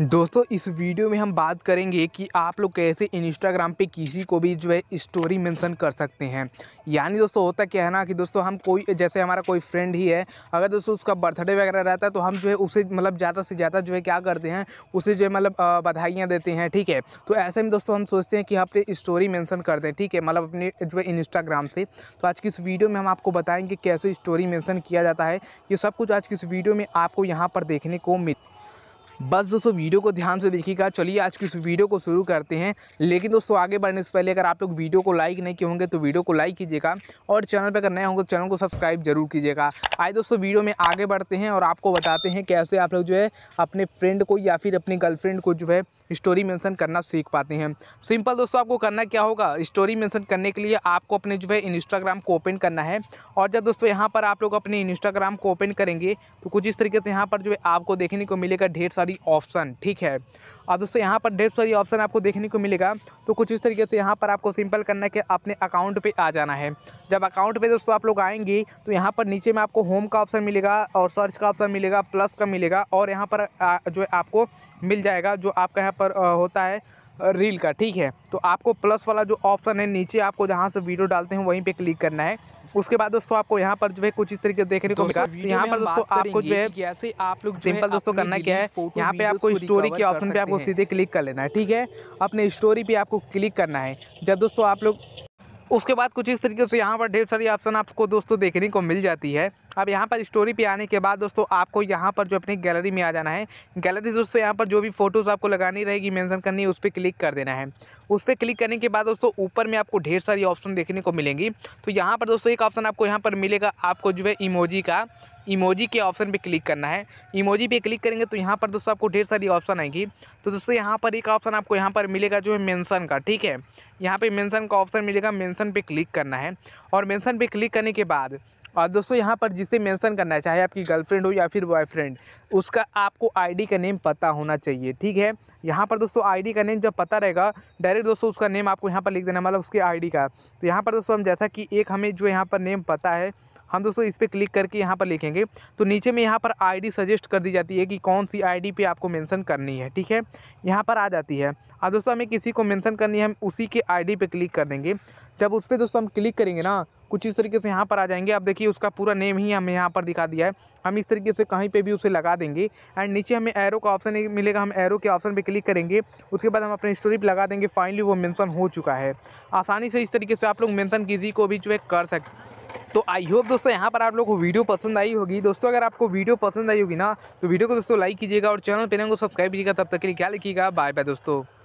दोस्तों इस वीडियो में हम बात करेंगे कि आप लोग कैसे इंस्टाग्राम पे किसी को भी जो है स्टोरी मेंशन कर सकते हैं यानी दोस्तों होता क्या है ना कि दोस्तों हम कोई जैसे हमारा कोई फ्रेंड ही है अगर दोस्तों उसका बर्थडे वगैरह रहता है तो हम जो है उसे मतलब ज़्यादा से ज़्यादा जो है क्या करते हैं उसे जो है मतलब बधाइयाँ देते हैं ठीक है तो ऐसे में दोस्तों हम सोचते हैं कि अपनी स्टोरी मैंसन कर दें ठीक है मतलब अपने जो है इंस्टाग्राम से तो आज की इस वीडियो में हम आपको बताएँगे कैसे स्टोरी मैंसन किया जाता है ये सब कुछ आज की इस वीडियो में आपको यहाँ पर देखने को मिल बस दोस्तों वीडियो को ध्यान से देखिएगा चलिए आज की इस वीडियो को शुरू करते हैं लेकिन दोस्तों आगे बढ़ने से पहले अगर आप लोग वीडियो को लाइक नहीं किए होंगे तो वीडियो को लाइक कीजिएगा और चैनल पर अगर नए होंगे तो चैनल को सब्सक्राइब जरूर कीजिएगा आए दोस्तों वीडियो में आगे बढ़ते हैं और आपको बताते हैं कैसे आप लोग जो है अपने फ्रेंड को या फिर अपनी गर्लफ्रेंड को जो है स्टोरी मेंशन करना सीख पाते हैं सिंपल दोस्तों आपको करना क्या होगा स्टोरी मेंशन करने के लिए आपको अपने जो है इंस्टाग्राम को ओपन करना है और जब दोस्तों यहाँ पर आप लोग अपने इंस्टाग्राम को ओपन करेंगे तो कुछ इस तरीके से यहाँ पर जो है आपको देखने को मिलेगा ढेर सारी सारी ऑप्शन ठीक है और दोस्तों यहाँ पर ढेर सारी ऑप्शन आपको देखने को मिलेगा तो कुछ इस तरीके से यहाँ पर आपको सिंपल करना है कि अपने अकाउंट पे आ जाना है जब अकाउंट पे दोस्तों आप लोग आएंगे तो यहाँ पर नीचे में आपको होम का ऑप्शन मिलेगा और सर्च का ऑप्शन मिलेगा प्लस का मिलेगा और यहाँ पर जो है आपको मिल जाएगा जो आपका यहाँ पर होता है रील का ठीक है तो आपको प्लस वाला जो ऑप्शन है नीचे आपको जहाँ से वीडियो डालते हैं वहीं पे क्लिक करना है उसके बाद दोस्तों आपको यहाँ पर जो है कुछ इस तरीके देखने को मिला तो यहाँ पर दोस्तों आपको जो है कैसे आप लोग सिंपल दोस्तों करना क्या है यहाँ पे आपको स्टोरी के ऑप्शन पे आपको सीधे क्लिक कर लेना है ठीक है अपने स्टोरी पे आपको क्लिक करना है जब दोस्तों आप लोग उसके बाद कुछ इस तरीके से यहाँ पर ढेर सारी ऑप्शन आपको दोस्तों देखने को मिल जाती है अब यहाँ पर स्टोरी पे आने के बाद दोस्तों आपको यहाँ पर जो अपनी गैलरी में आ जाना है गैलरी दोस्तों यहाँ पर जो भी फोटोज़ आपको लगानी रहेगी मेंशन करनी है उस पर क्लिक कर देना है उस पर क्लिक करने के बाद दोस्तों ऊपर में आपको ढेर सारी ऑप्शन देखने को मिलेंगी तो यहाँ पर दोस्तों एक ऑप्शन आपको यहाँ पर मिलेगा आपको जो है इमोजी का इमोजी के ऑप्शन पे क्लिक करना है इमोजी पे क्लिक करेंगे तो यहाँ पर दोस्तों आपको ढेर सारी ऑप्शन आएगी तो दोस्तों यहाँ पर एक ऑप्शन आपको यहाँ पर मिलेगा जो है मेंशन का ठीक है यहाँ पे मेंशन का ऑप्शन मिलेगा मेंशन पे क्लिक करना है और मेंशन पे क्लिक करने के बाद और दोस्तों यहाँ पर जिसे मेंशन करना है चाहे आपकी गर्लफ्रेंड हो या फिर बॉयफ्रेंड उसका आपको आईडी का नेम पता होना चाहिए ठीक है यहाँ पर दोस्तों आईडी का नेम जब पता रहेगा डायरेक्ट दोस्तों उसका नेम आपको यहाँ पर लिख देना मतलब उसके आईडी का तो यहाँ पर दोस्तों हम जैसा कि एक हमें जो यहाँ पर नेम पता है हम दोस्तों इस पर क्लिक करके यहाँ पर लिखेंगे तो नीचे में यहाँ पर आईडी सजेस्ट कर दी जाती है कि कौन सी आईडी पे आपको मेंशन करनी है ठीक है यहाँ पर आ जाती है और दोस्तों हमें किसी को मेंशन करनी है हम उसी के आईडी पे क्लिक कर देंगे जब उस पर दोस्तों हम क्लिक करेंगे ना कुछ इस तरीके से यहाँ पर आ जाएंगे आप देखिए उसका पूरा नेम ही हमें यहाँ पर दिखा दिया है हम इस तरीके से कहीं पे भी उसे लगा देंगे एंड नीचे हमें एरो का ऑप्शन मिलेगा हम एरो के ऑप्शन पे क्लिक करेंगे उसके बाद हम अपने स्टोरी पर लगा देंगे फाइनली वो मेंशन हो चुका है आसानी से इस तरीके से आप लोग मेंशन किसी को भी जो है कर सकते तो आई होप दोस्तों यहाँ पर आप लोग को वीडियो पसंद आई होगी दोस्तों अगर आपको वीडियो पसंद आई होगी ना तो वीडियो को दोस्तों लाइक कीजिएगा और चैनल पर को सब्सक्राइब कीजिएगा तब तक के लिए क्या लिखिएगा बाय बाय दोस्तों